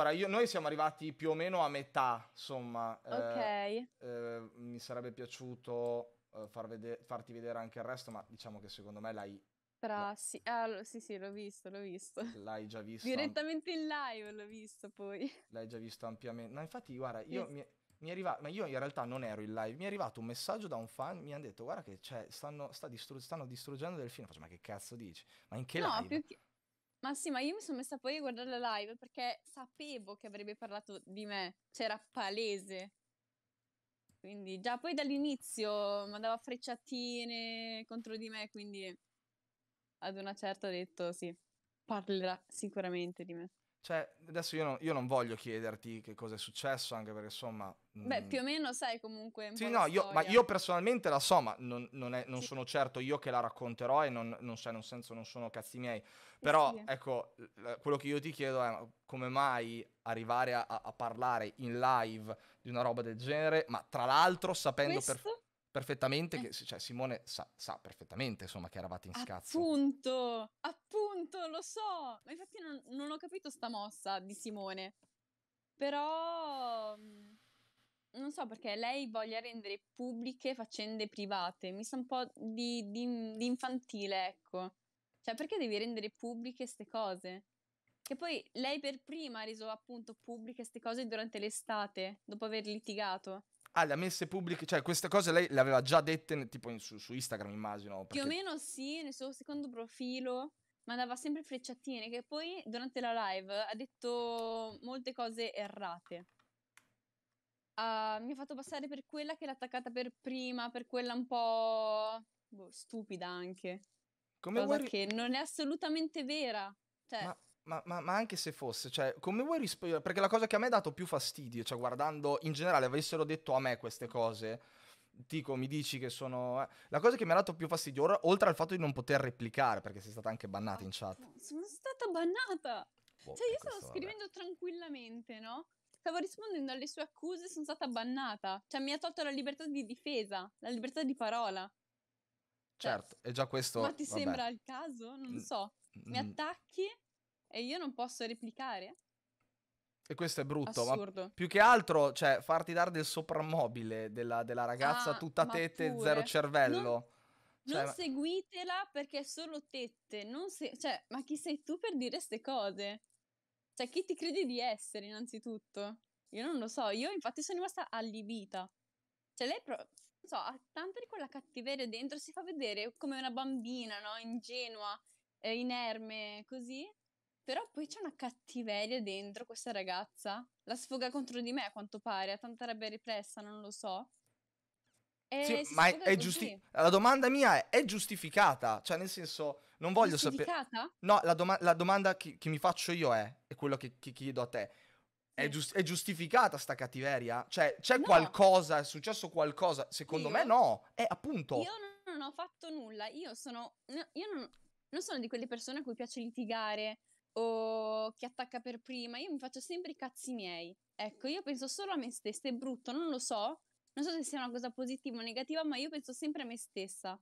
Allora, io, noi siamo arrivati più o meno a metà, insomma. Eh, ok. Eh, eh, mi sarebbe piaciuto eh, far vede- farti vedere anche il resto, ma diciamo che secondo me l'hai... Tra... Sì. Ah, sì, sì, l'ho visto, l'ho visto. L'hai già visto. Direttamente in live l'ho visto poi. L'hai già visto ampiamente. No, infatti, guarda, io... Mi, mi è arrivato, ma io in realtà non ero in live, mi è arrivato un messaggio da un fan, mi hanno detto guarda che cioè, stanno, sta distru- stanno distruggendo del film, faccio ma che cazzo dici? Ma in che no, live? Più che... Ma sì, ma io mi sono messa poi a guardare la live perché sapevo che avrebbe parlato di me, c'era palese. Quindi già poi dall'inizio mandava frecciatine contro di me, quindi ad una certa ho detto sì, parlerà sicuramente di me. Cioè, adesso io non, io non, voglio chiederti che cosa è successo, anche perché insomma... Mm. Beh, mh... più o meno sai comunque. sì, no, io, ma io personalmente la so, ma non, non, è, non sì. sono certo io che la racconterò e non, non so, cioè, nel senso non sono cazzi miei. Eh Però, sì. ecco, quello che io ti chiedo è come mai arrivare a, a parlare in live di una roba del genere, ma tra l'altro sapendo... Per perfettamente, eh. che, cioè Simone sa, sa, perfettamente insomma che eravate in scazzo. Appunto, appunto appunto, lo so. Ma infatti non, non ho capito sta mossa di Simone. Però mm, non so perché lei voglia rendere pubbliche faccende private, mi sa un po' di, di, di infantile, ecco. Cioè, perché devi rendere pubbliche queste cose? Che poi lei per prima ha reso appunto pubbliche queste cose durante l'estate, dopo aver litigato. Ah, le ha messe pubbliche, cioè queste cose lei le aveva già dette tipo in, su, su, Instagram, immagino. Perché... Più o meno sì, nel suo secondo profilo mandava sempre frecciatine che poi durante la live ha detto molte cose errate. Uh, mi ha fatto passare per quella che l'ha attaccata per prima, per quella un po' boh, stupida anche. Come cosa vuoi... che non è assolutamente vera. Cioè... Ma... Ma, ma, ma, anche se fosse, cioè, come vuoi rispondere? Perché la cosa che a me ha dato più fastidio, cioè, guardando in generale, avessero detto a me queste cose, Tico, mi dici che sono... Eh, la cosa che mi ha dato più fastidio, oltre al fatto di non poter replicare, perché sei stata anche bannata in chat. Sono stata bannata! Boh, cioè io eh, stavo scrivendo tranquillamente, no? Stavo rispondendo alle sue accuse sono stata bannata. Cioè mi ha tolto la libertà di difesa, la libertà di parola. Cioè, certo, è già questo... Ma ti vabbè. sembra il caso? Non so. Mi attacchi e io non posso replicare? E questo è brutto, Assurdo. ma più che altro, cioè, farti dare del soprammobile della, della ragazza ah, tutta tette e zero cervello. Non, cioè, non seguitela perché è solo tette, se, cioè, ma chi sei tu per dire queste cose? Cioè, chi ti credi di essere innanzitutto? Io non lo so, io infatti sono rimasta allibita. Cioè, lei Non so, ha tanta di quella cattiveria dentro, si fa vedere come una bambina, no? Ingenua, eh, inerme, così però poi c'è una cattiveria dentro questa ragazza. La sfoga contro di me, a quanto pare. Ha tanta rabbia repressa, non lo so. Sì, ma è, è giusti- la domanda mia è, è, giustificata, cioè nel senso non voglio sapere... No, la, doma- la domanda che, che, mi faccio io è, è quello che, che chiedo a te, è, giust- è, giustificata sta cattiveria? Cioè c'è no. qualcosa, è successo qualcosa? Secondo io? me no, è eh, appunto... Io non, non ho fatto nulla, io sono... No, io non, non sono di quelle persone a cui piace litigare, o chi attacca per prima, io mi faccio sempre i cazzi miei. Ecco, io penso solo a me stessa, è brutto, non lo so, non so se sia una cosa positiva o negativa, ma io penso sempre a me stessa.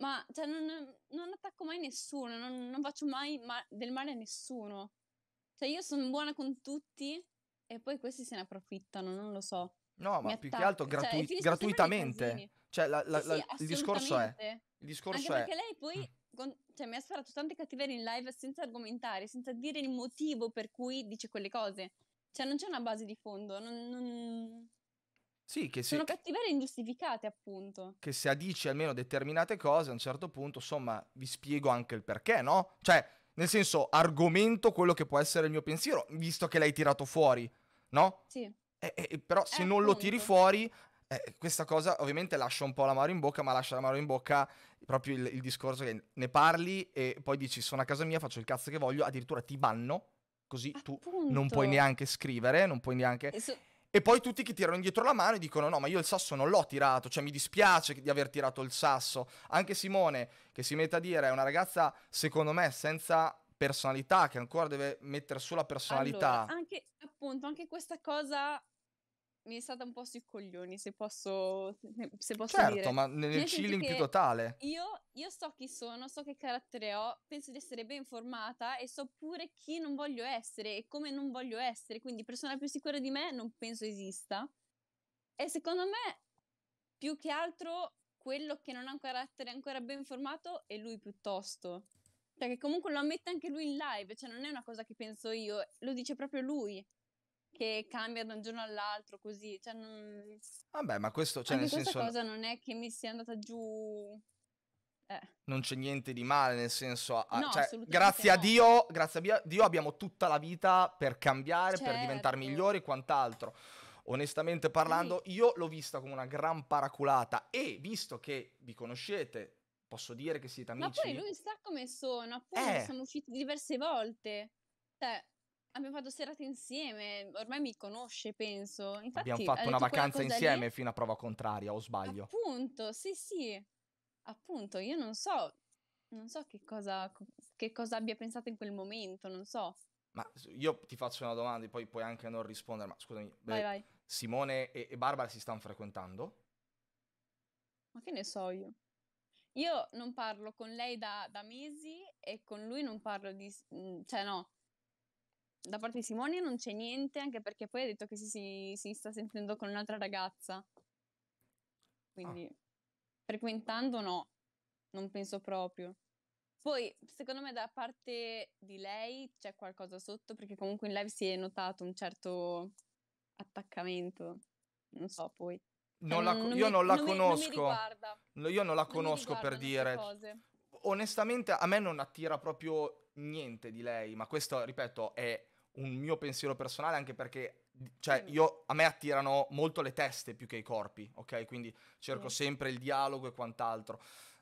Ma cioè, non, non attacco mai nessuno, non, non faccio mai ma- del male a nessuno. Cioè, io sono buona con tutti e poi questi se ne approfittano, non lo so. No, ma Mi più che altro gratu- cioè, gratuitamente. Cioè, la, la, sì, la, sì, il discorso è. Il discorso Anche è. Perché lei poi mm con... cioè, mi ha sparato tante cattiverie in live senza argomentare, senza dire il motivo per cui dice quelle cose. Cioè, non c'è una base di fondo. Non, non... Sì, che se... Sono cattiverie ingiustificate, appunto. Che se dici almeno determinate cose, a un certo punto, insomma, vi spiego anche il perché, no? Cioè, nel senso, argomento quello che può essere il mio pensiero, visto che l'hai tirato fuori, no? Sì. E, eh, però se eh, non appunto. lo tiri fuori, eh, questa cosa ovviamente lascia un po' l'amaro in bocca, ma lascia l'amaro in bocca proprio il, il, discorso che ne parli e poi dici sono a casa mia, faccio il cazzo che voglio, addirittura ti banno, così Appunto. tu non puoi neanche scrivere, non puoi neanche... E, e poi tutti che tirano indietro la mano e dicono no, ma io il sasso non l'ho tirato, cioè mi dispiace di aver tirato il sasso. Anche Simone, che si mette a dire è una ragazza, secondo me, senza personalità, che ancora deve mettere sulla personalità. Allora, anche, appunto, anche questa cosa mi è stata un po' sui coglioni, se posso, se posso certo, dire. Certo, ma nel, nel chilling più totale. Io, io, so chi sono, so che carattere ho, penso di essere ben formata e so pure chi non voglio essere e come non voglio essere, quindi persona più sicura di me non penso esista. E secondo me, più che altro, quello che non ha un carattere ancora ben formato è lui piuttosto. Perché comunque lo ammette anche lui in live, cioè non è una cosa che penso io, lo dice proprio lui che cambia da un giorno all'altro così. Cioè, non... Vabbè, ma questo, cioè, Anche nel senso... cosa non è che mi sia andata giù... Eh. Non c'è niente di male, nel senso, a, no, cioè, grazie, no. a Dio, grazie a Dio abbiamo tutta la vita per cambiare, certo. per diventare migliori e quant'altro. Onestamente parlando, sì. io l'ho vista come una gran paraculata e visto che vi conoscete, posso dire che siete amici. Ma poi lui sa come sono, appunto, eh. siamo usciti diverse volte. Cioè, abbiamo fatto serate insieme, ormai mi conosce, penso. Infatti, abbiamo fatto una vacanza insieme lì. fino a prova contraria, o sbaglio? Appunto, sì, sì. Appunto, io non so, non so che cosa, che cosa abbia pensato in quel momento, non so. Ma io ti faccio una domanda e poi puoi anche non rispondere, ma scusami. Vai, vai. Simone e, e Barbara si stanno frequentando? Ma che ne so io? Io non parlo con lei da, da mesi e con lui non parlo di... Mm, cioè no, da parte di Simone non c'è niente, anche perché poi ha detto che si, si, si sta sentendo con un'altra ragazza. Quindi, ah. frequentando no, non penso proprio. Poi, secondo me, da parte di lei c'è qualcosa sotto, perché comunque in live si è notato un certo attaccamento. Non so, poi. Non cioè, la, non io mi, non la non conosco. Mi, io non la conosco per dire. Cose. Onestamente, a me non attira proprio niente di lei, ma questo, ripeto, è un mio pensiero personale, anche perché cioè, io, a me attirano molto le teste più che i corpi, ok? Quindi cerco sempre il dialogo e quant'altro.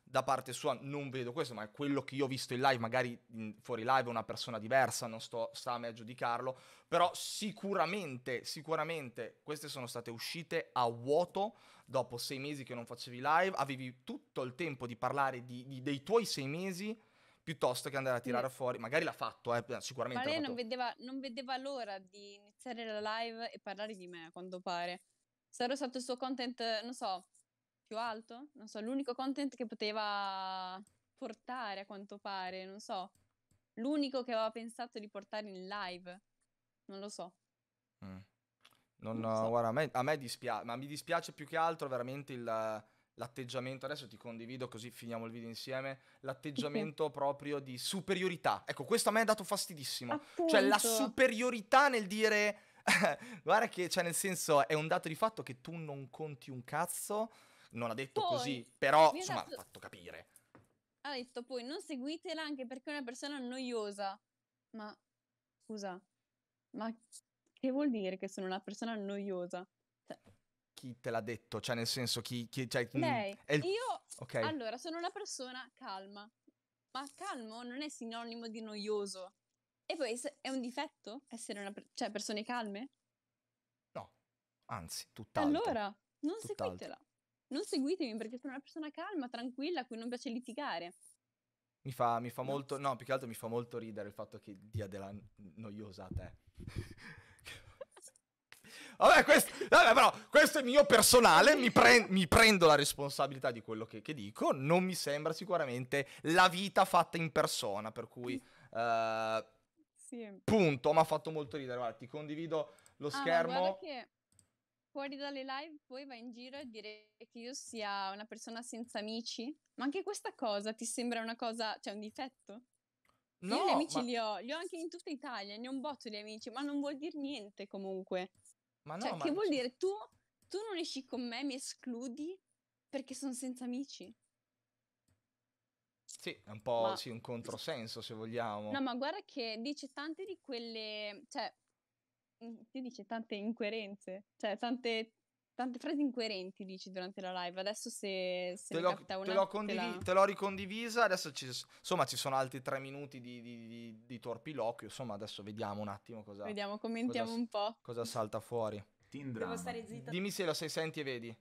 Da parte sua non vedo questo, ma è quello che io ho visto in live, magari in, fuori live è una persona diversa, non sto, sta a me a giudicarlo, però sicuramente, sicuramente queste sono state uscite a vuoto dopo sei mesi che non facevi live, avevi tutto il tempo di parlare di, di, dei tuoi sei mesi, piuttosto che andare a tirare fuori, magari l'ha fatto, eh, sicuramente. Ma lei non vedeva, non vedeva, l'ora di iniziare la live e parlare di me, a quanto pare. Sarò stato il suo content, non so, più alto, non so, l'unico content che poteva portare, a quanto pare, non so. L'unico che aveva pensato di portare in live, non lo so. Mm. Non, non so. Guarda, a me, a me dispiace, ma mi dispiace più che altro veramente il l'atteggiamento, adesso ti condivido così finiamo il video insieme, l'atteggiamento proprio di superiorità. Ecco, questo a me è dato fastidissimo. Appunto. Cioè la superiorità nel dire, guarda che, cioè nel senso, è un dato di fatto che tu non conti un cazzo, non ha detto poi, così, però insomma ha fatto capire. Ha detto poi non seguitela anche perché è una persona noiosa. Ma scusa, ma che vuol dire che sono una persona noiosa? chi te l'ha detto? Cioè, nel senso, chi... chi cioè, mm, Lei. Il... Io, okay. allora, sono una persona calma, ma calmo non è sinonimo di noioso. E poi è un difetto essere una... Per- cioè, persone calme? No, anzi, tutt'altro. Allora, non tutt'altro. seguitela. Non seguitemi perché sono una persona calma, tranquilla, a cui non piace litigare. Mi fa, mi fa molto... No, più che altro mi fa molto ridere il fatto che dia della noiosa a te. Vabbè, questo, vabbè, però, questo è mio personale, mi, pre mi prendo la responsabilità di quello che, che, dico, non mi sembra sicuramente la vita fatta in persona, per cui... Uh, sì. Punto, mi ha fatto molto ridere, guarda, ti condivido lo ah, schermo. ah, che fuori dalle live poi vai in giro a dire che io sia una persona senza amici. Ma anche questa cosa ti sembra una cosa, cioè un difetto? No, io gli amici ma... li ho, li ho anche in tutta Italia, ne ho un botto di amici, ma non vuol dire niente comunque. Ma no, cioè, ma che vuol dire? Tu, tu non esci con me, mi escludi perché sono senza amici. Sì, è un po' ma... sì, un controsenso se vogliamo. No, ma guarda che dice tante di quelle, cioè, ti dice tante incoerenze, cioè tante tante frasi incoerenti dici durante la live. Adesso se, se te, l'ho, una, te, l'ho condivi- te, la... te l'ho ricondivisa, adesso ci, insomma, ci sono altri tre minuti di, di, di, di, torpiloquio, insomma adesso vediamo un attimo cosa... Vediamo, commentiamo cosa, un po'. Cosa salta fuori. Devo stare zitta. Dimmi se lo sei, senti e vedi.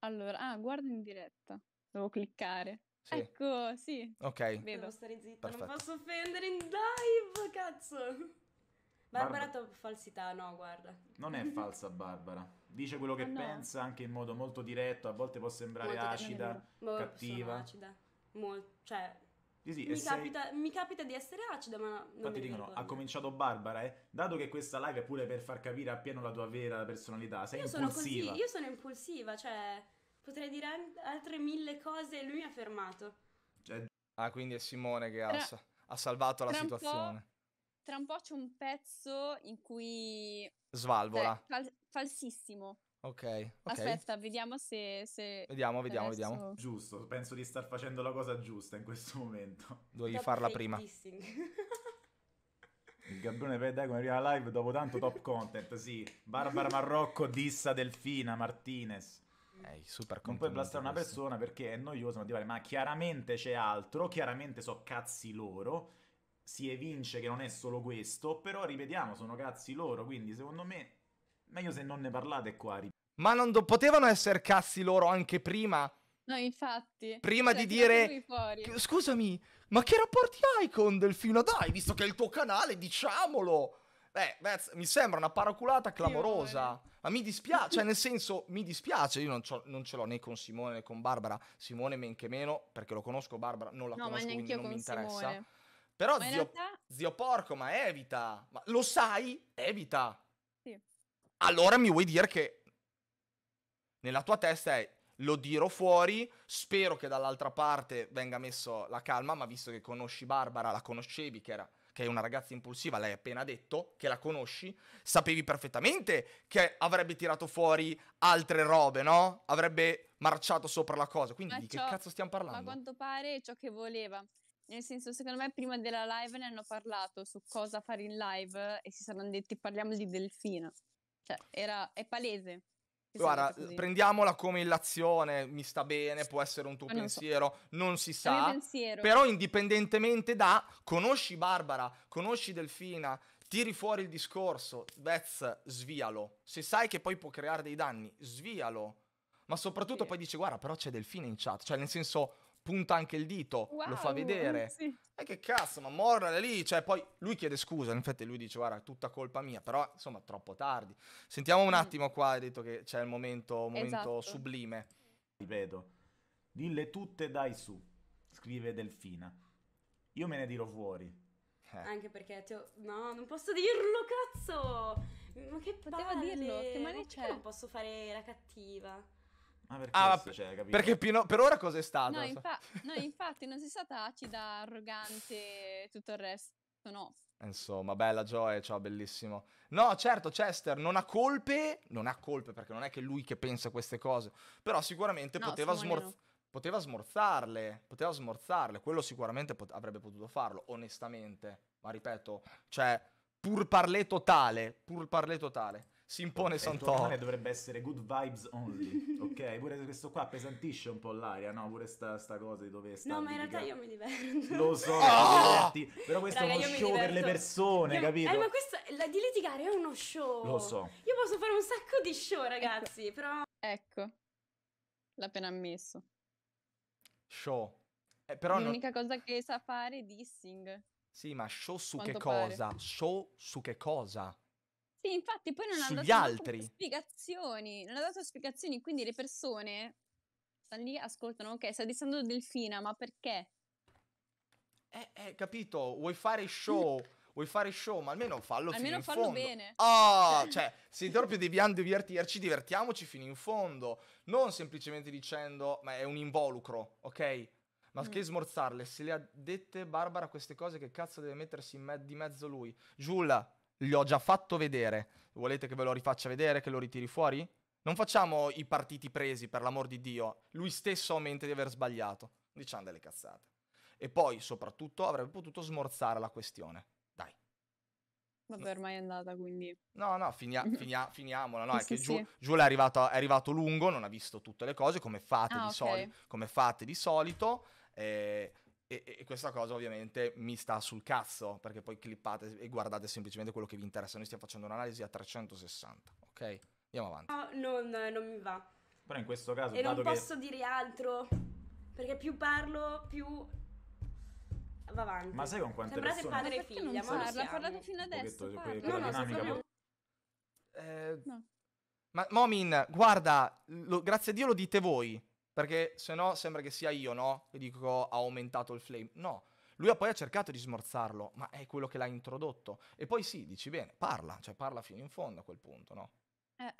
Allora, ah, guarda in diretta. Devo cliccare. Sì. Ecco, sì. Ok. Vedo. Devo stare zitta, Perfetto. non posso offendere in live, cazzo. Barbara, Barbara top falsità, no, guarda. Non è falsa Barbara dice quello che eh, no. pensa anche in modo molto diretto, a volte può sembrare molto acida, boh, cattiva. Sono acida. Mol- cioè, sì, sì, mi, sei... capita, mi, capita, di essere acida, ma non Infatti dicono, ha cominciato Barbara, eh? Dato che questa live è pure per far capire appieno la tua vera personalità, sei io impulsiva. Sono così, io sono impulsiva, cioè potrei dire altre mille cose e lui mi ha fermato. Cioè... Ah, quindi è Simone che ha, tra... ha salvato la tra situazione. Un tra un po' c'è un pezzo in cui... Svalvola. Cioè, cal- falsissimo. Ok, okay. Aspetta, vediamo se... se vediamo, vediamo, adesso... vediamo. Giusto, penso di star facendo la cosa giusta in questo momento. Dovevi top farla prima. Il Gabrione Pedai come arriva live dopo tanto top content, sì. Barbara Marrocco dissa Delfina Martinez. Ehi, super non puoi blastare una persona perché è noioso, ma, ma chiaramente c'è altro, chiaramente so cazzi loro, si evince che non è solo questo, però ripetiamo, sono cazzi loro, quindi secondo me meglio se non ne parlate qua. Ma non do- potevano essere cazzi loro anche prima? No, infatti. Prima cioè, di dire... Scusami, ma che rapporti hai con Delfino? Dai, visto che è il tuo canale, diciamolo. Beh, that's... mi sembra una paraculata clamorosa. Ma mi dispiace, cioè nel senso, mi dispiace, io non, non, ce l'ho né con Simone né con Barbara. Simone men che meno, perché lo conosco, Barbara non la no, conosco, quindi non mi interessa. Simone. Però zio, realtà... zio porco, ma evita! Ma lo sai? Evita! allora mi vuoi dire che nella tua testa è lo dirò fuori, spero che dall'altra parte venga messo la calma, ma visto che conosci Barbara, la conoscevi, che, era, che è una ragazza impulsiva, l'hai appena detto, che la conosci, sapevi perfettamente che avrebbe tirato fuori altre robe, no? Avrebbe marciato sopra la cosa, quindi ma di ciò, che cazzo stiamo parlando? Ma A quanto pare è ciò che voleva. Nel senso, secondo me prima della live ne hanno parlato su cosa fare in live e si saranno detti parliamo di Delfina. Cioè, era, è palese. Guarda, prendiamola come illazione, mi sta bene, può essere un tuo non pensiero, so. non si sa. Però indipendentemente da, conosci Barbara, conosci Delfina, tiri fuori il discorso, Vez, svialo. Se sai che poi può creare dei danni, svialo. Ma soprattutto sì. poi dici, guarda, però c'è Delfina in chat, cioè nel senso punta anche il dito, wow, lo fa vedere. Sì. E che cazzo, ma Morra è lì, cioè poi lui chiede scusa, infatti lui dice guarda, è tutta colpa mia, però insomma troppo tardi. Sentiamo un mm. attimo qua, hai detto che c'è il momento, momento esatto. sublime. Ripeto, dille tutte dai su, scrive Delfina. Io me ne dirò fuori. Eh. Anche perché ti ho... No, non posso dirlo, cazzo! Ma che Poteva dirlo, che male c'è? non posso fare la cattiva? Ma ah, perché ah, cioè, Perché Pino, per ora cos'è stato? No, infa no, infatti non si stata acida, arrogante e tutto il resto, no. Insomma, bella gioia, ciao, bellissimo. No, certo, Chester non ha colpe, non ha colpe perché non è che lui che pensa queste cose, però sicuramente no, poteva, smorz poteva, smorzarle, poteva smorzarle, quello sicuramente pot avrebbe potuto farlo, onestamente. Ma ripeto, cioè, pur parlé totale, pur parlé totale si impone e Santoro. Il dovrebbe essere good vibes only, ok? Pure questo qua pesantisce un po' l'aria, no? Pure sta, sta cosa di dove sta. No, ma in realtà io mi diverto. Lo so, oh! diverti, però questo Raga, è uno show per le persone, io... capito? Eh, ma questo, la, di litigare è uno show. Lo so. Io posso fare un sacco di show, ecco. ragazzi, ecco. però... Ecco, l'ha appena ammesso. Show. Eh, L'unica non... cosa che sa fare è dissing. Sì, ma show su Quanto che cosa? Show su che cosa? Sì, infatti poi non ha dato spiegazioni, non ha dato spiegazioni, quindi le persone stanno lì, ascoltano, ok, sta dicendo Delfina, ma perché? Eh, eh, capito, vuoi fare show, vuoi fare show, ma almeno fallo almeno fino in fallo fondo. bene. Ah, oh, cioè, se proprio dobbiamo divertirci, divertiamoci fino in fondo, non semplicemente dicendo, ma è un involucro, ok? Ma mm. che smorzarle, se le ha dette Barbara queste cose, che cazzo deve mettersi me- di mezzo lui? Giulla, gli ho già fatto vedere. Volete che ve lo rifaccia vedere, che lo ritiri fuori? Non facciamo i partiti presi, per l'amor di Dio. Lui stesso mente di aver sbagliato. Diciamo delle cazzate. E poi, soprattutto, avrebbe potuto smorzare la questione. Dai. Vabbè, ormai è andata, quindi... No, no, finia- finia- finiamola. No, sì, è che sì, Giul- sì. è arrivato, è arrivato lungo, non ha visto tutte le cose, come fate, ah, di, okay. soli- come fate di solito. Eh, e, e, questa cosa ovviamente mi sta sul cazzo, perché poi clippate e guardate semplicemente quello che vi interessa. Noi stiamo facendo un'analisi a 360, ok? Andiamo avanti. No, non, non mi va. Però in questo caso... E non posso che... dire altro, perché più parlo, più... Va avanti. Ma sai con quante Sembrate persone... Sembrate padre e figlia, ma parla, parlate fino adesso. Detto, parla. No, no, dinamica... Proprio... Eh... No. Ma Momin, guarda, lo, grazie a Dio lo dite voi. Perché se no sembra che sia io, no? Che dico ha aumentato il flame. No. Lui poi ha cercato di smorzarlo, ma è quello che l'ha introdotto. E poi sì, dici bene, parla, cioè parla fino in fondo a quel punto, no? Eh,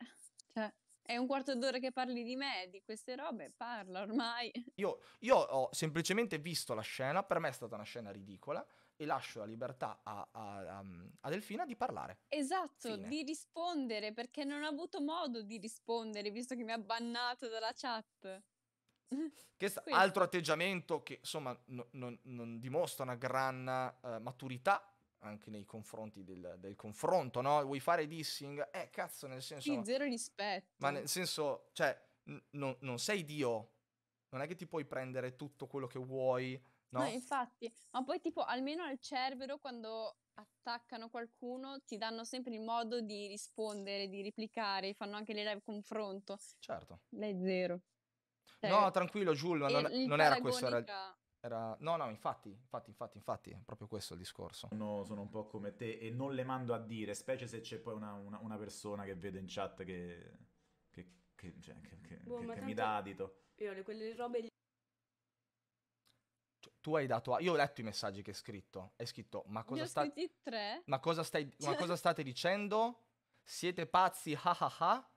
cioè, è un quarto d'ora che parli di me, di queste robe, parla ormai. Io, io, ho semplicemente visto la scena, per me è stata una scena ridicola e lascio la libertà a, a, a mm, Delfina di parlare. Esatto, Fine. di rispondere perché non ha avuto modo di rispondere visto che mi ha bannato dalla chat. Questo Quindi. altro atteggiamento che insomma no, no, non dimostra una gran uh, maturità anche nei confronti del, del, confronto, no? Vuoi fare dissing? Eh, cazzo, nel senso... Sì, zero rispetto. Ma nel senso, cioè, n- non, non sei Dio, non è che ti puoi prendere tutto quello che vuoi, no? No, infatti, ma poi tipo almeno al Cerbero quando attaccano qualcuno ti danno sempre il modo di rispondere, di replicare, fanno anche le live confronto. Certo. Lei zero. No, cioè, tranquillo, Giulio, non, non era questo. Era, era... No, no, infatti, infatti, infatti, infatti, è proprio questo il discorso. No, sono un po' come te e non le mando a dire, specie se c'è poi una, una, una persona che vedo in chat che, che, che, cioè, che boh, mi dà adito. Io quelle robe lì cioè, tu hai dato a... Io ho letto i messaggi che hai scritto. Hai scritto, ma cosa, sta... ma cosa, stai... cioè... ma cosa state dicendo? Siete pazzi, ha ah ah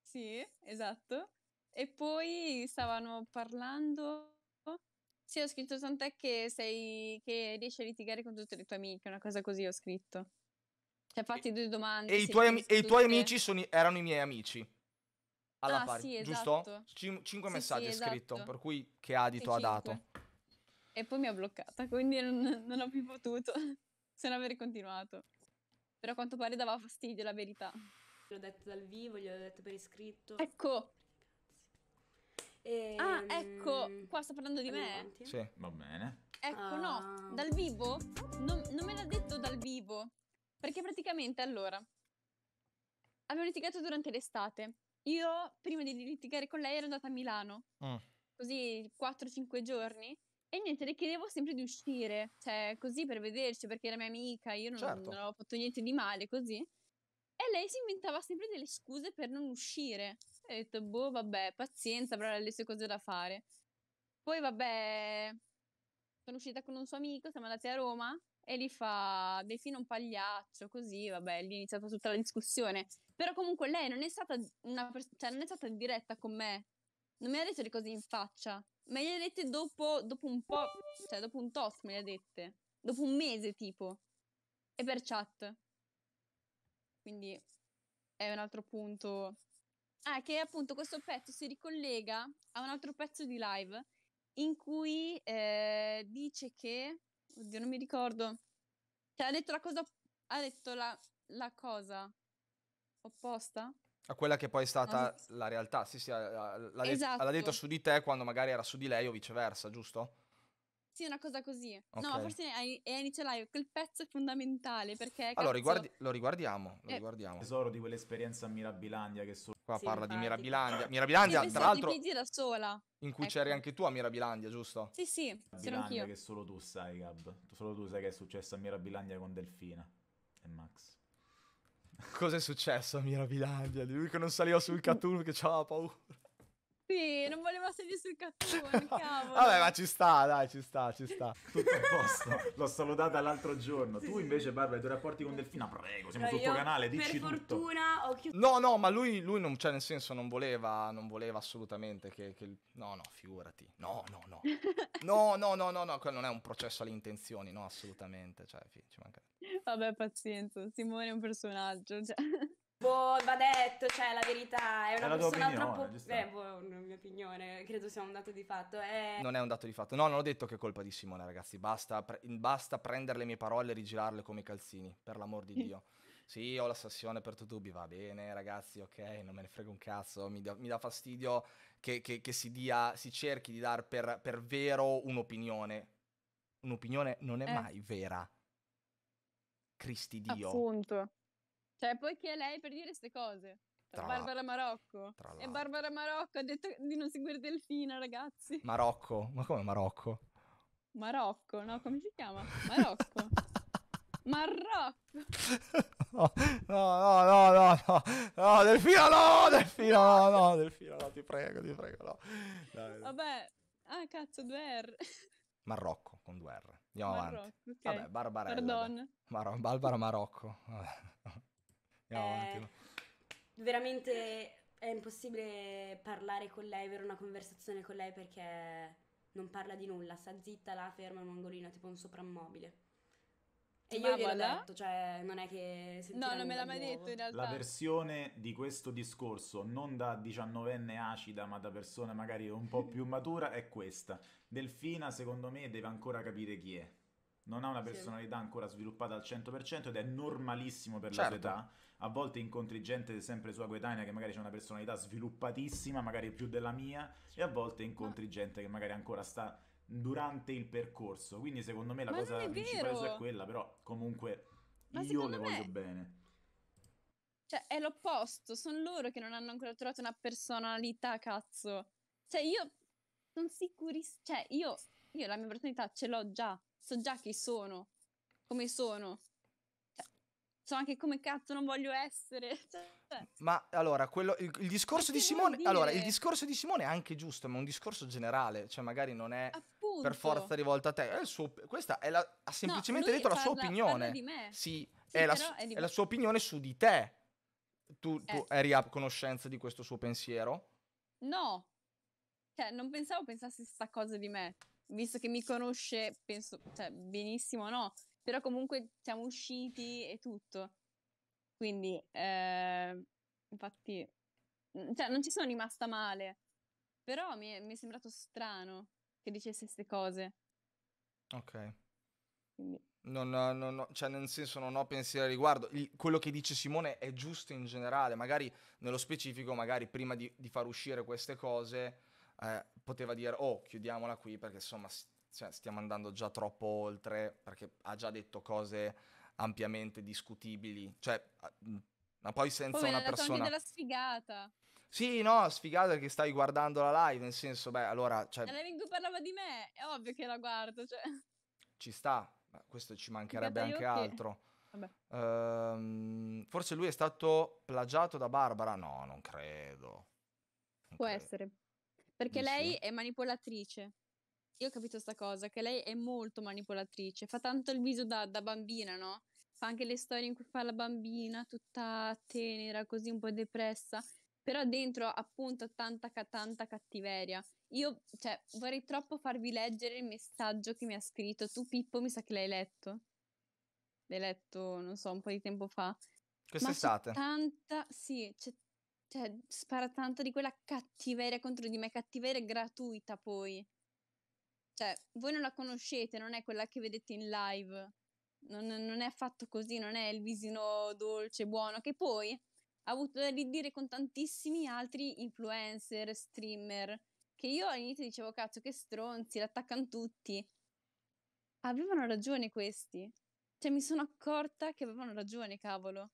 Sì, esatto. E poi stavano parlando. Sì, ho scritto tant'è che, sei, che riesci a litigare con tutte le tue amiche, una cosa così ho scritto. Ti cioè, ha fatti due domande. E i tuoi, ami- e i tuoi amici sono, erano i miei amici. Alla ah, pari, sì, esatto. giusto? Cin- cinque sì, messaggi sì, esatto. scritto, per cui che adito ha dato. E poi mi ha bloccata, quindi non, non ho più potuto, se non avrei continuato. Però a quanto pare dava fastidio la verità. L'ho detto dal vivo, gliel'ho detto per iscritto. Ecco, e, ah, ehm, ecco, qua sta parlando di me. Sì, va bene. Ecco, ah. no, dal vivo? Non, non me l'ha detto dal vivo. Perché praticamente allora abbiamo litigato durante l'estate. Io prima di litigare con lei ero andata a Milano, mm. così 4-5 giorni. E niente, le chiedevo sempre di uscire, cioè così per vederci, perché era mia amica, io non, certo. non avevo fatto niente di male, così. E lei si inventava sempre delle scuse per non uscire. E ho detto, boh, vabbè, pazienza, avrò le sue cose da fare. Poi, vabbè, sono uscita con un suo amico, siamo andati a Roma e lì fa defino un pagliaccio, così, vabbè, lì è iniziata tutta la discussione. Però comunque lei non è stata una pers- cioè non è stata diretta con me. Non mi ha detto le cose in faccia, me le ha dette dopo, dopo un po', cioè dopo un tot me le ha dette, dopo un mese tipo, e per chat. Quindi è un altro punto Ah, che appunto questo pezzo si ricollega a un altro pezzo di live in cui eh, dice che, oddio non mi ricordo, cioè ha detto la cosa, ha detto la, la cosa opposta. A quella che poi è stata no, la realtà, sì sì, l'ha, esatto. detto su di te quando magari era su di lei o viceversa, giusto? Sì, una cosa così. Okay. No, ma forse è, è inizio live. Quel pezzo è fondamentale perché. Cazzo... Allora, riguardi... lo riguardiamo. Lo eh. riguardiamo. Tesoro di quell'esperienza a Mirabilandia che solo. Qua sì, parla infatti. di Mirabilandia. Mirabilandia, tra l'altro. Di da sola. In cui ecco. c'eri anche tu a Mirabilandia, giusto? Sì, sì. Mirabilandia che solo tu sai, Gab. Solo tu sai che è successo a Mirabilandia con Delfina e Max. Cos'è successo a Mirabilandia? Di lui che non saliva sul Catuno che c'aveva paura. Sì, non volevo salire sul cazzone, cavolo. Vabbè, ma ci sta, dai, ci sta, ci sta. Tutto a posto. L'ho salutata l'altro giorno. Sì, tu invece, Barbara, i tuoi rapporti con Delfina, prego, siamo sul tuo canale, dici per fortuna ho chiuso... No, no, ma lui, lui non, cioè, nel senso, non voleva, non voleva assolutamente che, che... No, no, figurati. No, no, no. No, no, no, no, no, quello non è un processo alle intenzioni, no, assolutamente. Cioè, ci manca... Vabbè, pazienza, Simone è un personaggio, cioè... Boh, va detto, cioè la verità è una è persona opinione, troppo... Eh, boh, la mia opinione, credo sia un dato di fatto. È... Non è un dato di fatto. No, non ho detto che è colpa di Simone, ragazzi. Basta, pre- basta prendere le mie parole e rigirarle come i calzini, per l'amor di Dio. sì, ho la sessione per Tutubi, va bene, ragazzi, ok, non me ne frega un cazzo, mi, mi dà fastidio che, che, che si, dia, si, cerchi di dar per, per, vero un'opinione. Un'opinione non è eh. mai vera. Cristi Dio. Appunto. Cioè, poiché lei per dire queste cose. Tra Barbara Marocco. Tra e Barbara Marocco ha detto di non seguire Delfina, ragazzi. Marocco? Ma come Marocco? Marocco, no? Come si chiama? Marocco. Marocco. No, no, no, no, no, no, no, Delfina no, Delfina no, no, Delfina no, ti prego, ti prego, no. Dai, Vabbè, ah cazzo, due R. Marocco, con due R. Andiamo Marocco, avanti. Okay. Vabbè, Barbarella. Pardon. Mar- Barbara Marocco. Vabbè. Andiamo eh, avanti. Veramente è impossibile parlare con lei, avere una conversazione con lei perché non parla di nulla, sta zitta là, ferma in un angolino, tipo un soprammobile. E io Ma gliel'ho voilà. detto, cioè non è che... No, non me l'ha mai detto in realtà. La versione di questo discorso, non da diciannovenne acida, ma da persona magari un po' più matura, è questa. Delfina, secondo me, deve ancora capire chi è non ha una personalità ancora sviluppata al 100% ed è normalissimo per certo. la sua certo. età. A volte incontri gente sempre sua coetanea che magari ha una personalità sviluppatissima, magari più della mia, e a volte incontri gente che magari ancora sta durante il percorso. Quindi secondo me la Ma cosa principale è quella, però comunque Ma io le voglio me... bene. Cioè, è l'opposto, sono loro che non hanno ancora trovato una personalità, cazzo. Cioè, io sono sicurissima, cioè, io io la mia personalità ce l'ho già, so già chi sono, come sono. Cioè, so anche come cazzo non voglio essere. Cioè, ma allora, quello, il, il, discorso di Simone, allora, il discorso di Simone è anche giusto, ma è un discorso generale, cioè magari non è Appunto. per forza rivolto a te. Suo, questa è la, ha semplicemente no, detto parla, la sua opinione. Di me. Sì, sì è, la, è, è la sua opinione su di te. Tu, eh. tu, eri a conoscenza di questo suo pensiero? No, cioè non pensavo pensassi questa cosa di me visto che mi conosce, penso, cioè, benissimo no, però comunque siamo usciti e tutto. Quindi, eh, infatti, mm, cioè, non ci sono rimasta male, però mi è, mi è sembrato strano che dicesse queste cose. Ok. Quindi. Non, non, non, cioè nel senso non ho pensieri al riguardo. Il, quello che dice Simone è giusto in generale, magari nello specifico, magari prima di, di far uscire queste cose eh, poteva dire oh chiudiamola qui perché insomma st- cioè, stiamo andando già troppo oltre perché ha già detto cose ampiamente discutibili, cioè ma poi senza poi una persona... della sfigata. Sì, no, sfigata perché stai guardando la live, nel senso, beh, allora... Cioè... La live parlava di me, è ovvio che la guardo, cioè... Ci sta, questo ci mancherebbe anche che... altro. Um, forse lui è stato plagiato da Barbara? No, non credo. Non Può credo. essere. Perché non lei so. è manipolatrice. Io ho capito questa cosa, che lei è molto manipolatrice, fa tanto il viso da, da bambina, no? Fa anche le storie in cui fa la bambina tutta tenera, così un po' depressa però dentro appunto tanta, tanta cattiveria. Io cioè, vorrei troppo farvi leggere il messaggio che mi ha scritto. Tu, Pippo, mi sa che l'hai letto. L'hai letto, non so, un po' di tempo fa. Quest'estate. Ma tanta, sì, c'è cioè, spara tanto di quella cattiveria contro di me, cattiveria gratuita poi. Cioè, voi non la conoscete, non è quella che vedete in live. Non, non è affatto così, non è il visino dolce, buono, che poi ha avuto da ridire con tantissimi altri influencer, streamer, che io all'inizio dicevo, cazzo, che stronzi, l'attaccano tutti. Avevano ragione questi. Cioè, mi sono accorta che avevano ragione, cavolo.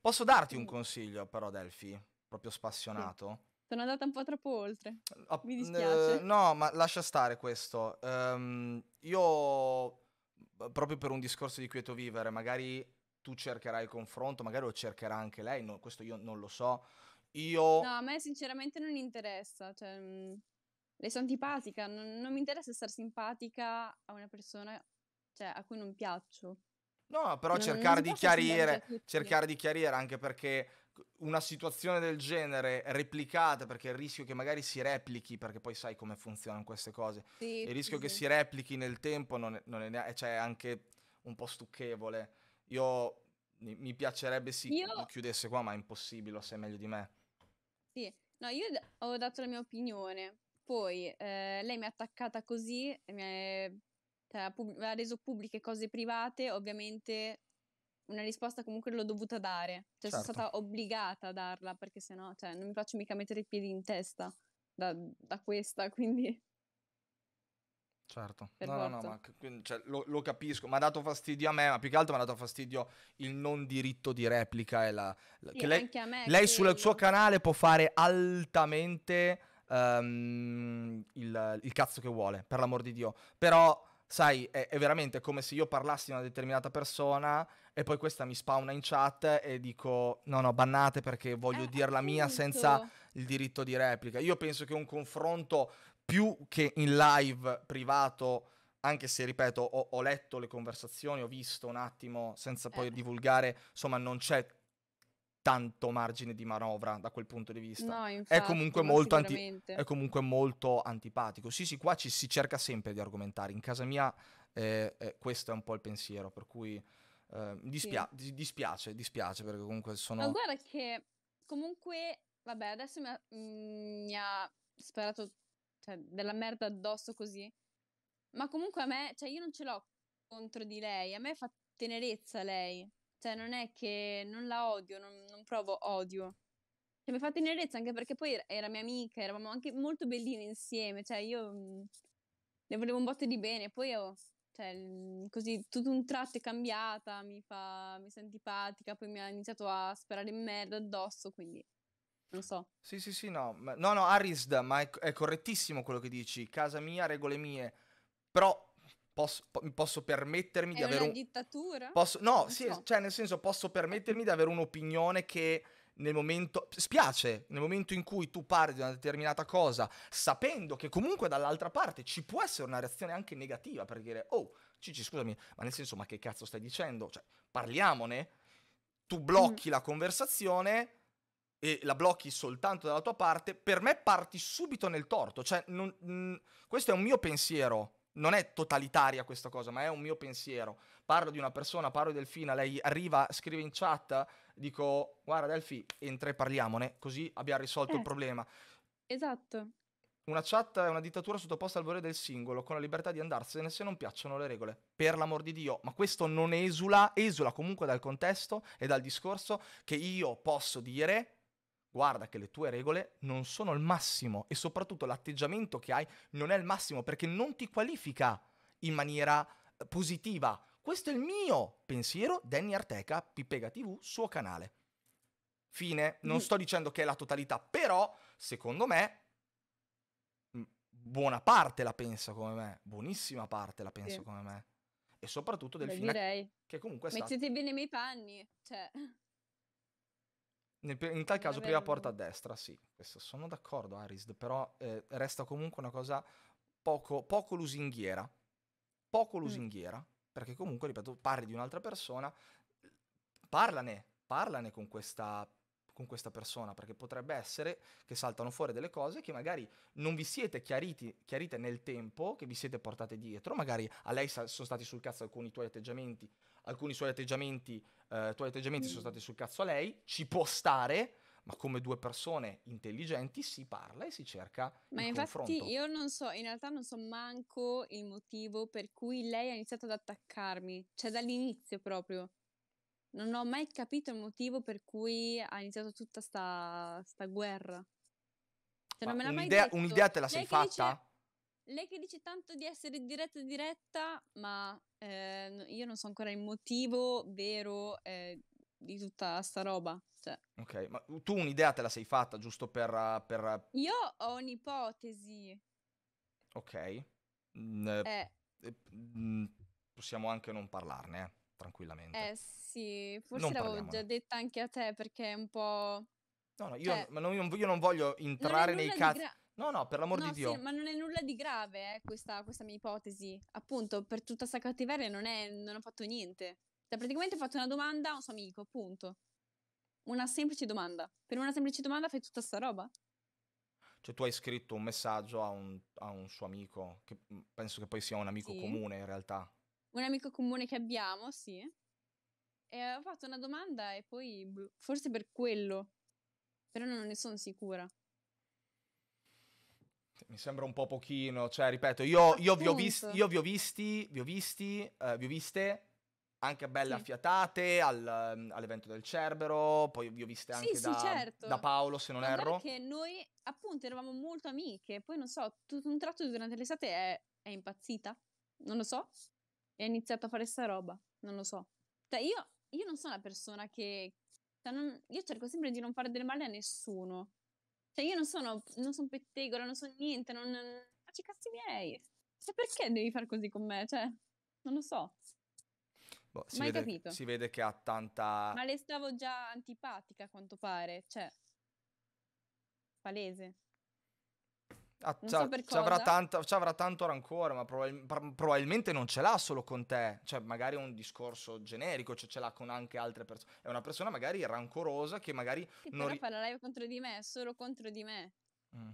Posso darti un consiglio però, Delfi? Proprio spassionato? Sì. Sono andata un po' troppo oltre. Mi dispiace. Eh, no, ma lascia stare questo. Um, io, proprio per un discorso di quieto vivere, magari tu cercherai il confronto, magari lo cercherà anche lei, no, questo io non lo so. Io... No, a me sinceramente non interessa. Cioè, mh, mm, le sono antipatica, non, non mi interessa essere simpatica a una persona cioè, a cui non piaccio. No, però non, cercare non di chiarire, cercare di chiarire anche perché una situazione del genere replicata, perché il rischio che magari si replichi, perché poi sai come funzionano queste cose, sì, il rischio sì. che si replichi nel tempo non, non è, neanche, cioè, anche un po' stucchevole. Io mi, piacerebbe si io... chiudesse qua, ma è impossibile, lo sai meglio di me. Sì, no, io ho dato la mia opinione, poi eh, lei mi ha attaccata così, e mi è cioè, ha reso pubbliche cose private, ovviamente una risposta comunque l'ho dovuta dare, cioè certo. sono stata obbligata a darla perché sennò cioè, non mi faccio mica mettere i piedi in testa da, da questa, quindi... Certo, no, no, no, ma, cioè, lo, lo, capisco, mi ha dato fastidio a me, ma più che altro mi ha dato fastidio il non diritto di replica e la... la sì, che lei, me, lei sul suo canale può fare altamente um, il, il cazzo che vuole, per l'amor di Dio, però sai, è, è, veramente come se io parlassi a una determinata persona e poi questa mi spawna in chat e dico no, no, bannate perché voglio eh, dire la mia senza il diritto di replica. Io penso che un confronto più che in live privato anche se, ripeto, ho, ho letto le conversazioni, ho visto un attimo, senza poi eh. divulgare, insomma, non c'è tanto margine di manovra da quel punto di vista. No, infatti, è, comunque molto anti- è comunque molto antipatico. Sì, sì, qua ci si cerca sempre di argomentare. In casa mia eh, eh, questo è un po' il pensiero, per cui eh, dispia- sì. dis- dispiace, dispiace perché comunque sono... Ma guarda che comunque, vabbè, adesso mi ha, mh, mm, mi ha sperato cioè, della merda addosso così, ma comunque a me, cioè io non ce l'ho contro di lei, a me fa tenerezza lei. Cioè, non è che non la odio, non, non provo odio. Cioè, mi ha fatto tenerezza anche perché poi er-, era mia amica, eravamo anche molto belline insieme. Cioè, io le mm, volevo un botto di bene. Poi ho, cioè, mm, così tutto un tratto è cambiata, mi fa, mi sta antipatica, poi mi ha iniziato a sperare in merda addosso, quindi non so. Sì, sì, sì, no. No, no, Arisda, ma è, è correttissimo quello che dici. Casa mia, regole mie. Però posso, posso permettermi è di avere... Una dittatura? Posso... No, sì, so. cioè nel senso posso permettermi di avere un'opinione che nel momento spiace nel momento in cui tu parli di una determinata cosa sapendo che comunque dall'altra parte ci può essere una reazione anche negativa per dire oh Cici scusami ma nel senso ma che cazzo stai dicendo cioè parliamone tu mm. blocchi mm. la conversazione e la blocchi soltanto dalla tua parte per me parti subito nel torto cioè non, mh, questo è un mio pensiero non è totalitaria questa cosa, ma è un mio pensiero. Parlo di una persona, parlo di Delfina, lei arriva, scrive in chat, dico guarda Delfi, entra e parliamone, così abbiamo risolto eh, il problema. Esatto. Una chat è una dittatura sottoposta al volere del singolo, con la libertà di andarsene se non piacciono le regole. Per l'amor di Dio, ma questo non esula, esula comunque dal contesto e dal discorso che io posso dire guarda che le tue regole non sono il massimo e soprattutto l'atteggiamento che hai non è il massimo perché non ti qualifica in maniera eh, positiva. Questo è il mio pensiero, Danny Arteca, Pipega TV, suo canale. Fine, non mm. sto dicendo che è la totalità, però secondo me buona parte la pensa come me, buonissima parte la pensa sì. come me. E soprattutto del fine direi. che comunque è stato... bene i miei panni, cioè nel, in tal caso, prima porta a destra, sì, questo sono d'accordo, Aris. però eh, resta comunque una cosa poco, poco lusinghiera. Poco mm. lusinghiera, mm. perché comunque, ripeto, parli di un'altra persona, parlane, parlane con questa con questa persona, perché potrebbe essere che saltano fuori delle cose che magari non vi siete chiariti, chiarite nel tempo, che vi siete portate dietro, magari a lei sono stati sul cazzo alcuni tuoi atteggiamenti, alcuni suoi atteggiamenti, eh, tuoi atteggiamenti sono mm. stati sul cazzo a lei, ci può stare, ma come due persone intelligenti si parla e si cerca ma infatti confronto. io non so in realtà non so manco il motivo per cui lei ha iniziato ad attaccarmi cioè dall'inizio proprio non ho mai capito il motivo per cui ha iniziato tutta sta, sta guerra. Cioè, non me l'ha mai un'idea, detto. Un'idea te la sei fatta? dice, lei che dice tanto di essere diretta diretta, ma eh, io non so ancora il motivo vero eh, di tutta sta roba. Cioè. Ok, ma tu un'idea te la sei fatta giusto per... per... Io ho un'ipotesi. Ok. Mm, eh. eh. eh mm, possiamo anche non parlarne. Eh tranquillamente. Eh sì, forse non l'avevo parliamone. già detta anche a te perché è un po'... No, no, io, cioè, non, io non, voglio entrare non nei cazzi... no, no, per l'amor no, di Dio. Sì, ma non è nulla di grave eh, questa, questa, mia ipotesi. Appunto, per tutta questa cattiveria non, è, non ho fatto niente. Cioè, praticamente ho fatto una domanda a un suo amico, appunto. Una semplice domanda. Per una semplice domanda fai tutta sta roba? Cioè, tu hai scritto un messaggio a un, a un suo amico, che penso che poi sia un amico sì. comune in realtà, un amico comune che abbiamo, sì. E avevo fatto una domanda e poi boh, forse per quello, però non ne sono sicura. Mi sembra un po' pochino, cioè ripeto, io, io vi, ho visti, io vi ho visti, vi ho visti, eh, vi ho viste anche belle sì. affiatate al, mm, all'evento del Cerbero, poi vi ho viste anche sì, da, sì, certo. da, Paolo se non Ma erro. Perché noi appunto eravamo molto amiche, poi non so, tutto un tratto durante l'estate è, è impazzita, non lo so, e ha iniziato a fare sta roba. Non lo so. Cioè, io, io non sono la persona che. Cioè non, io cerco sempre di non fare del male a nessuno. Cioè, io non sono, non sono pettegola, non so niente, non. Facci cazzi miei. Cioè, perché devi fare così con me? Cioè, non lo so. Boh, si, Mai vede, capito. si vede che ha tanta. Ma le stavo già antipatica a quanto pare. Cioè, palese. Ah, non so avrà, tanto, avrà tanto rancore, ma probab- pr- probabilmente non ce l'ha solo con te. Cioè, magari è un discorso generico, cioè ce l'ha con anche altre persone. È una persona magari rancorosa che magari. Che non però ri- fa la live contro di me, solo contro di me. Mm.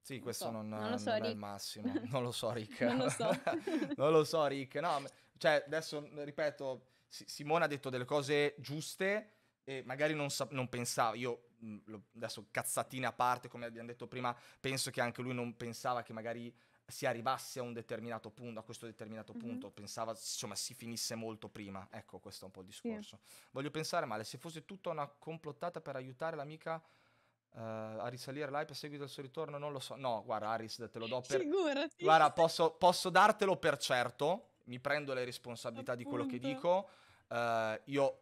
Sì, non questo so. non, non, so, non è il massimo. Non lo so, Rick. non lo so. non lo so, Rick. No, cioè, adesso ripeto, S- Simone ha detto delle cose giuste e magari non, sa- non pensava, io mhmm, adesso cazzatine a parte, come abbiamo detto prima, penso che anche lui non pensava che magari si arrivasse a un determinato punto, a questo determinato mm-hmm. punto, pensava insomma si finisse molto prima. Ecco, questo è un po' il discorso. Sì. Voglio pensare male, se fosse tutta una complottata per aiutare l'amica uh, a risalire l'hype a seguito del suo ritorno, non lo so. No, guarda, Aris, te lo do per Figurati. Guarda, posso, posso dartelo per certo, mi prendo le responsabilità Appunto. di quello che dico. Uh, io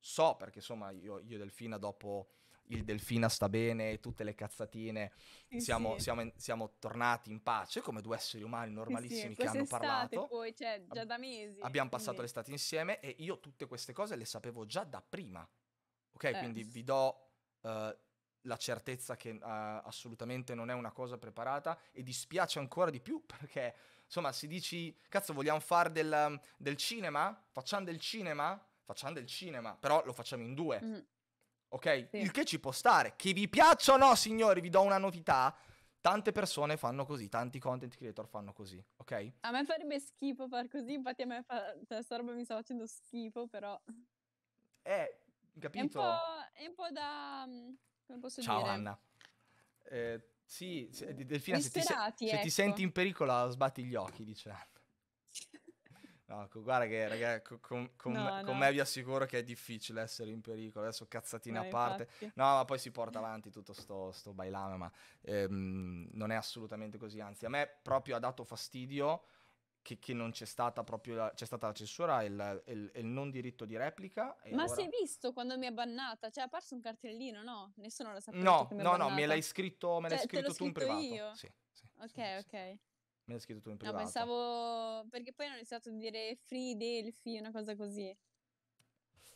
so perché insomma io, io Delfina dopo il Delfina sta bene, tutte le cazzatine, eh siamo, sì. siamo, siamo, tornati in pace come due esseri umani normalissimi eh sì, che hanno parlato. Poi, cioè, già da mesi. Abbiamo passato l'estate insieme e io tutte queste cose le sapevo già da prima. Ok, eh. quindi vi do uh, la certezza che uh, assolutamente non è una cosa preparata e dispiace ancora di più perché insomma si dici, cazzo vogliamo fare del, del cinema? Facciamo del cinema? facciamo del cinema, però lo facciamo in due. Mm. Ok? Sì. Il che ci può stare. Che vi piaccia o no, signori, vi do una novità. Tante persone fanno così, tanti content creator fanno così, ok? A me farebbe schifo far così, infatti a me fa... cioè, roba mi sta facendo schifo, però... Eh, capito? È un po', è un po da... Mm, come posso Ciao, dire? Ciao Anna. Eh, sì, se, Delfina, se, ti, se, se ti senti ecco. in pericolo sbatti gli occhi, dice Anna. No, guarda che raga, con, con, no, me, no. con, me, vi assicuro che è difficile essere in pericolo, adesso cazzatine a parte. Infatti. No, ma poi si porta avanti tutto sto, sto bailame, ma ehm, non è assolutamente così, anzi a me proprio ha dato fastidio che, che non c'è stata proprio la, c'è stata la censura e il, il, il, non diritto di replica. ma ora... si visto quando mi è bannata? Cioè è apparso un cartellino, no? Nessuno lo sapeva. No, no, no, me l'hai scritto, me cioè, l'hai scritto, tu in privato. Io. Sì, sì, ok, sì, ok. Me l'hai scritto tu in privato. No, pensavo... Perché poi hanno iniziato a dire Free Delphi, una cosa così.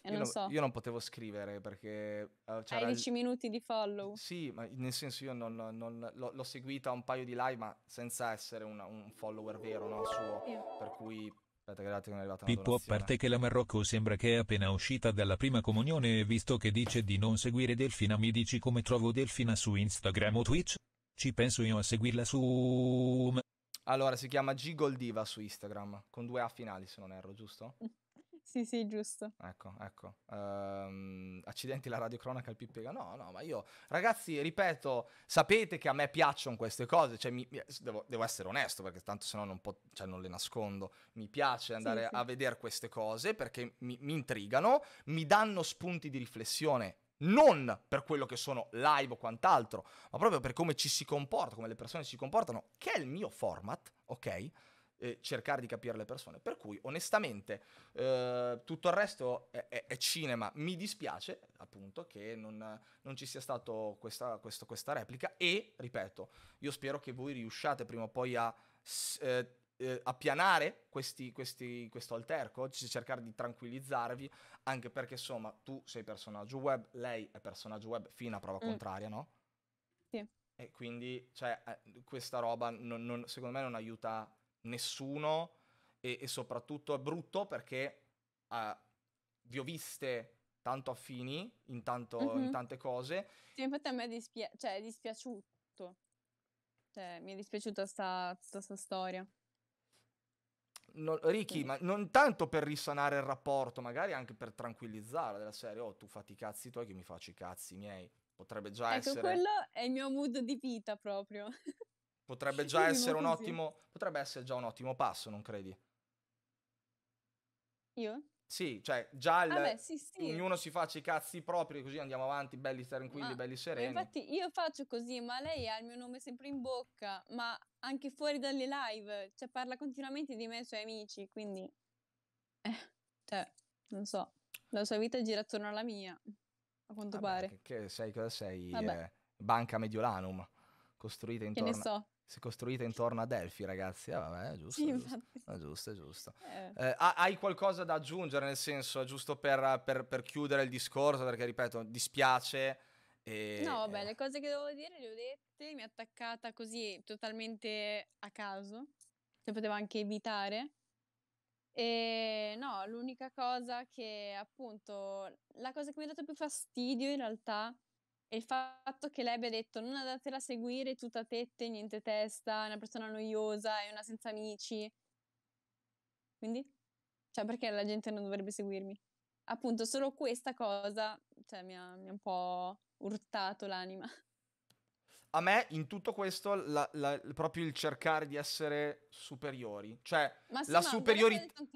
Io non, so. io non, potevo scrivere perché... Uh, Hai 10 il... minuti di follow. Sì, ma nel senso io non, non l'ho, l'ho, seguita un paio di live, ma senza essere una, un follower vero, no, suo. Io. Per cui... Pippo, a parte che la Marocco sembra che è appena uscita dalla prima comunione e visto che dice di non seguire Delfina mi dici come trovo Delfina su Instagram o Twitch? Ci penso io a seguirla su... Allora, si chiama Gigoldiva su Instagram, con due A finali se non erro, giusto? Sì, sì, giusto. Ecco, ecco. Um, accidenti la radiocronaca al Pippega. No, no, ma io, ragazzi, ripeto, sapete che a me piacciono queste cose. Cioè, mi, mi, devo, devo, essere onesto perché tanto se no non, pot- cioè, non le nascondo. Mi piace andare sì, sì. a vedere queste cose perché mi, mi intrigano, mi danno spunti di riflessione non per quello che sono live o quant'altro, ma proprio per come ci si comporta, come le persone si comportano, che è il mio format, ok? Eh, cercare di capire le persone. Per cui, onestamente, eh, tutto il resto è, è, è, cinema. Mi dispiace, appunto, che non, non ci sia stata questa, questa, replica e, ripeto, io spero che voi riusciate prima o poi a... Eh, eh, appianare questi, questi, questo alterco, cercare di tranquillizzarvi, anche perché insomma tu sei personaggio web, lei è personaggio web fino a prova mm. contraria, no? Sì. E quindi cioè, eh, questa roba non, non, secondo me non aiuta nessuno e, e soprattutto è brutto perché eh, vi ho viste tanto affini in, tanto, mm-hmm. in tante cose. Sì, infatti a me dispia- cioè, è dispiaciuto. Cioè, mi è dispiaciuta questa storia non, Ricky, ma non tanto per risanare il rapporto, magari anche per tranquillizzare della serie, oh tu fatti i cazzi tuoi che mi faccio i cazzi miei. Potrebbe già ecco, essere... quello è il mio mood di vita proprio. Potrebbe già essere un ottimo... Potrebbe essere già un ottimo passo, non credi? Io? Sì, cioè già il, ah beh, sì, sì. ognuno si faccia i cazzi propri, così andiamo avanti, belli tranquilli, ma, belli sereni. infatti io faccio così, ma lei ha il mio nome sempre in bocca, ma anche fuori dalle live, cioè parla continuamente di me ai suoi amici, quindi... Eh, cioè, non so, la sua vita gira attorno alla mia, a quanto Vabbè, pare. Che, che sei, cosa sei? Eh, banca Mediolanum, costruita intorno... Che ne so si è costruita intorno a Delphi, ragazzi. Ah, vabbè, è giusto, sì, giusto. È giusto, giusto. Eh. Eh, hai qualcosa da aggiungere, nel senso, giusto per, per, per, chiudere il discorso, perché ripeto, dispiace e... No, vabbè, le cose che dovevo dire le ho dette, mi è attaccata così totalmente a caso, se potevo anche evitare. E no, l'unica cosa che appunto, la cosa che mi ha dato più fastidio in realtà è il fatto che lei abbia detto non andatela a seguire, tutta tette, niente testa, è una persona noiosa, è una senza amici. Quindi? Cioè perché la gente non dovrebbe seguirmi? appunto solo questa cosa cioè, mi, ha, mi, ha, un po' urtato l'anima. A me in tutto questo la, la, proprio il cercare di essere superiori, cioè ma sì, la, anche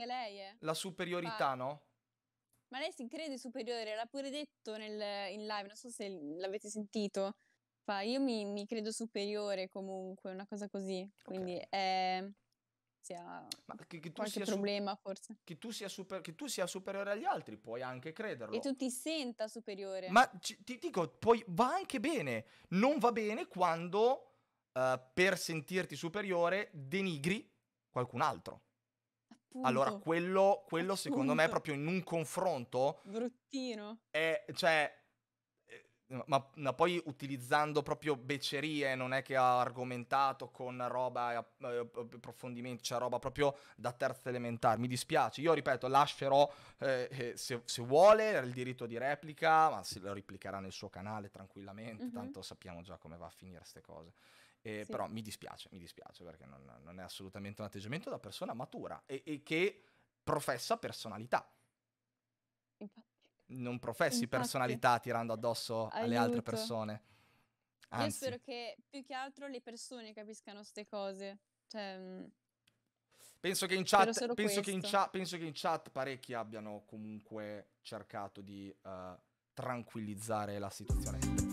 lei, eh. la, superiorità, Ma... no? Ma lei si crede superiore, l'ha pure detto nel, in live, non so se l'avete sentito. Fa, io mi, mi credo superiore comunque, una cosa così. Quindi okay. Ehm, è sia Ma che, che qualche problema su- forse. Che tu, super- che tu, sia superiore agli altri, puoi anche crederlo. E tu ti senta superiore. Ma c- ti dico, poi va anche bene. Non va bene quando uh, per sentirti superiore denigri qualcun altro. Appunto. Allora, quello, quello secondo me proprio in un confronto... Bruttino. È, cioè, ma, ma, poi utilizzando proprio becerie, non è che ha argomentato con roba eh, approfondimenti, cioè roba proprio da terza elementare. Mi dispiace, io ripeto, lascerò eh, eh se, se, vuole il diritto di replica, ma se lo replicherà nel suo canale tranquillamente, mm-hmm. tanto sappiamo già come va a finire queste cose. Eh, sì. Però mi dispiace, mi dispiace perché non, non, è assolutamente un atteggiamento da persona matura e, e che professa personalità. Infatti non professi Infatti, personalità tirando addosso aiuto. alle altre persone. Anzi. Io spero che più che altro le persone capiscano queste cose. Cioè, mm, penso, che chat, penso, che chat, penso che, in chat, parecchi abbiano comunque cercato di uh, tranquillizzare la situazione.